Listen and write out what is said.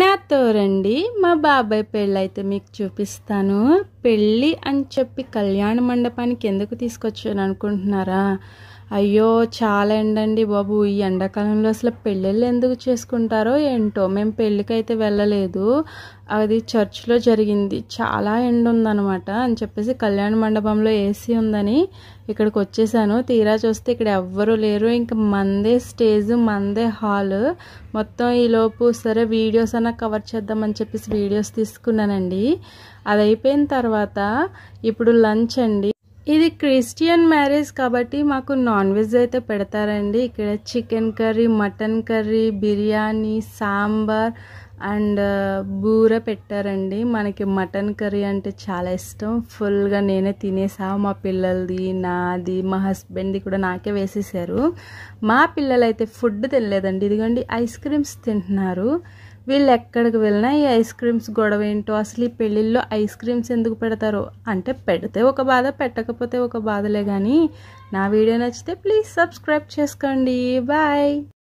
నాతో రండి మా బాబాయ్ పెళ్ళి అయితే మీకు చూపిస్తాను పెళ్ళి అని చెప్పి కళ్యాణ మండపానికి ఎందుకు తీసుకొచ్చాను అనుకుంటున్నారా అయ్యో చాలా ఎండండి బాబు ఈ ఎండాకాలంలో అసలు పెళ్ళిళ్ళు ఎందుకు చేసుకుంటారో ఏంటో మేము పెళ్ళికైతే వెళ్ళలేదు అది చర్చ్లో జరిగింది చాలా ఎండ ఉందనమాట అని చెప్పేసి కళ్యాణ మండపంలో ఏసీ ఉందని ఇక్కడికి వచ్చేసాను తీరా చూస్తే ఇక్కడ ఎవ్వరూ లేరు ఇంకా మందే స్టేజ్ మందే హాల్ మొత్తం ఈలోపు సరే వీడియోస్ అన్నా కవర్ చేద్దామని చెప్పేసి వీడియోస్ తీసుకున్నానండి అది అయిపోయిన తర్వాత ఇప్పుడు లంచ్ అండి ఇది క్రిస్టియన్ మ్యారేజ్ కాబట్టి మాకు నాన్ వెజ్ అయితే పెడతారండి ఇక్కడ chicken curry mutton curry biryani sambar and బూర పెట్టారండి మనకి మటన్ కర్రీ అంటే చాలా ఇష్టం ఫుల్గా నేనే తినేసా మా పిల్లలది నాది మా హస్బెండ్ది కూడా నాకే వేసేసారు మా పిల్లలు అయితే ఫుడ్ తినలేదండి ఇదిగోండి ఐస్ క్రీమ్స్ తింటున్నారు వీళ్ళు ఎక్కడికి వెళ్ళినా ఈ ఐస్ క్రీమ్స్ గొడవ ఏంటో అసలు ఈ పెళ్ళిళ్ళలో ఐస్ క్రీమ్స్ ఎందుకు పెడతారు అంటే పెడితే ఒక బాధ పెట్టకపోతే ఒక బాధలే కానీ నా వీడియో నచ్చితే ప్లీజ్ సబ్స్క్రైబ్ చేసుకోండి బాయ్